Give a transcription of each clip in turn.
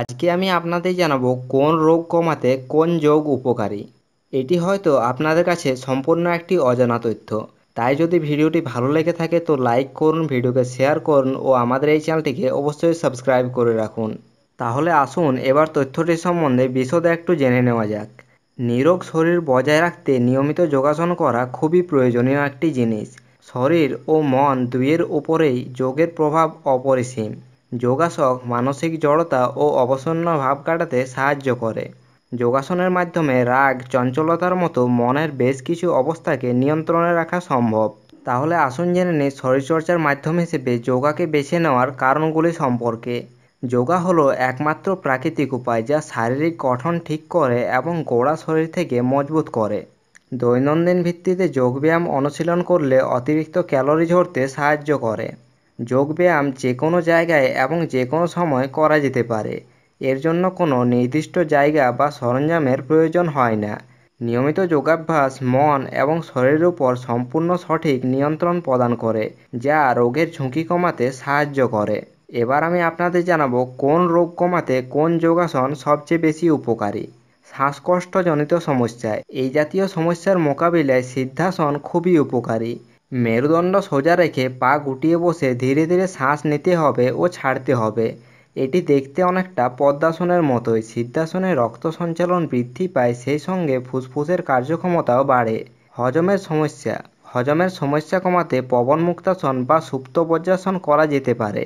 আজকে আমি আপনাদের জানাবো কোন রোগ কমাতে কোন যোগ উপকারী এটি হয়তো আপনাদের কাছে সম্পূর্ণ একটি অজানা তথ্য তাই যদি ভিডিওটি ভালো লেগে থাকে তো লাইক করুন ভিডিওকে শেয়ার করুন ও আমাদের এই চ্যানেলটিকে অবশ্যই সাবস্ক্রাইব করে রাখুন তাহলে আসুন এবার তথ্যটি সম্বন্ধে বিশদ একটু জেনে নেওয়া যাক নিরোগ শরীর বজায় রাখতে নিয়মিত যোগাসন করা খুবই প্রয়োজনীয় একটি জিনিস শরীর ও মন দুইয়ের উপরেই যোগের প্রভাব অপরিসীম যোগাসক মানসিক জড়তা ও অবসন্ন ভাব কাটাতে সাহায্য করে যোগাসনের মাধ্যমে রাগ চঞ্চলতার মতো মনের বেশ কিছু অবস্থাকে নিয়ন্ত্রণে রাখা সম্ভব তাহলে আসুন জেনে নিই শরীরচর্চার মাধ্যম হিসেবে যোগাকে বেছে নেওয়ার কারণগুলি সম্পর্কে যোগা হলো একমাত্র প্রাকৃতিক উপায় যা শারীরিক গঠন ঠিক করে এবং গোড়া শরীর থেকে মজবুত করে দৈনন্দিন ভিত্তিতে যোগব্যায়াম অনুশীলন করলে অতিরিক্ত ক্যালোরি ঝরতে সাহায্য করে যোগব্যায়াম যে কোনো জায়গায় এবং যে কোনো সময় করা যেতে পারে এর জন্য কোনো নির্দিষ্ট জায়গা বা সরঞ্জামের প্রয়োজন হয় না নিয়মিত যোগাভ্যাস মন এবং শরীরের উপর সম্পূর্ণ সঠিক নিয়ন্ত্রণ প্রদান করে যা রোগের ঝুঁকি কমাতে সাহায্য করে এবার আমি আপনাদের জানাবো কোন রোগ কমাতে কোন যোগাসন সবচেয়ে বেশি উপকারী শ্বাসকষ্টজনিত সমস্যায় এই জাতীয় সমস্যার মোকাবিলায় সিদ্ধাসন খুবই উপকারী মেরুদণ্ড সোজা রেখে পা গুটিয়ে বসে ধীরে ধীরে শ্বাস নিতে হবে ও ছাড়তে হবে এটি দেখতে অনেকটা পদ্মাসনের মতোই সিদ্ধাসনে রক্ত সঞ্চালন বৃদ্ধি পায় সেই সঙ্গে ফুসফুসের কার্যক্ষমতাও বাড়ে হজমের সমস্যা হজমের সমস্যা কমাতে পবন মুক্তাসন বা সুপ্ত বজ্রাসন করা যেতে পারে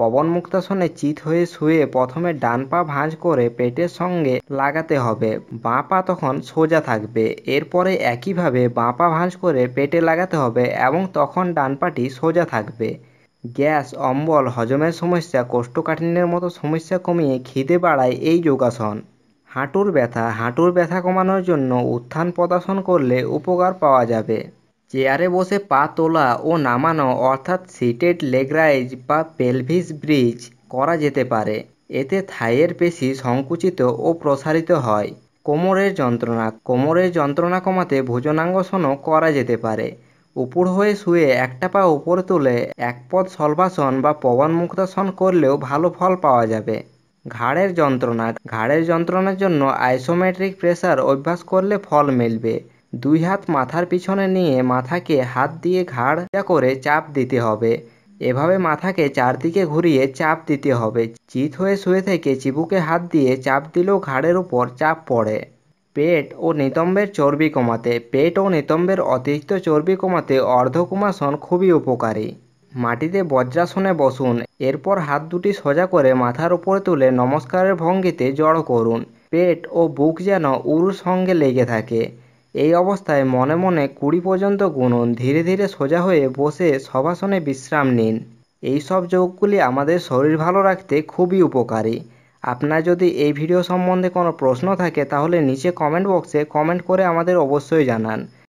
পবন মুক্তাসনে চিত হয়ে শুয়ে প্রথমে ডান পা ভাঁজ করে পেটের সঙ্গে লাগাতে হবে বাঁ পা তখন সোজা থাকবে এরপরে একইভাবে বাঁ পা ভাঁজ করে পেটে লাগাতে হবে এবং তখন ডান পাটি সোজা থাকবে গ্যাস অম্বল হজমের সমস্যা কোষ্ঠকাঠিন্যের মতো সমস্যা কমিয়ে খিদে বাড়ায় এই যোগাসন হাঁটুর ব্যথা হাঁটুর ব্যথা কমানোর জন্য উত্থান প্রদর্শন করলে উপকার পাওয়া যাবে চেয়ারে বসে পা তোলা ও নামানো অর্থাৎ সিটেড লেগ রাইজ বা পেলভিস ব্রিজ করা যেতে পারে এতে থাইয়ের পেশি সংকুচিত ও প্রসারিত হয় কোমরের যন্ত্রণা কোমরের যন্ত্রণা কমাতে ভোজনাঙ্গসনও করা যেতে পারে উপর হয়ে শুয়ে একটা পা উপরে তুলে এক পদ বা পবন মুক্তাসন করলেও ভালো ফল পাওয়া যাবে ঘাড়ের যন্ত্রণা ঘাড়ের যন্ত্রণার জন্য আইসোমেট্রিক প্রেসার অভ্যাস করলে ফল মিলবে দুই হাত মাথার পিছনে নিয়ে মাথাকে হাত দিয়ে ঘাড় করে চাপ দিতে হবে এভাবে মাথাকে চারদিকে ঘুরিয়ে চাপ দিতে হবে চিত হয়ে শুয়ে থেকে চিবুকে হাত দিয়ে চাপ দিলেও ঘাড়ের উপর চাপ পড়ে পেট ও নিতম্বের চর্বি কমাতে পেট ও নিতম্বের অতিরিক্ত চর্বি কমাতে অর্ধকুমাসন খুবই উপকারী মাটিতে বজ্রাসনে বসুন এরপর হাত দুটি সোজা করে মাথার উপরে তুলে নমস্কারের ভঙ্গিতে জড়ো করুন পেট ও বুক যেন উরুর সঙ্গে লেগে থাকে এই অবস্থায় মনে মনে কুড়ি পর্যন্ত গুনুন ধীরে ধীরে সোজা হয়ে বসে সবাসনে বিশ্রাম নিন এই সব যোগগুলি আমাদের শরীর ভালো রাখতে খুবই উপকারী আপনার যদি এই ভিডিও সম্বন্ধে কোনো প্রশ্ন থাকে তাহলে নিচে কমেন্ট বক্সে কমেন্ট করে আমাদের অবশ্যই জানান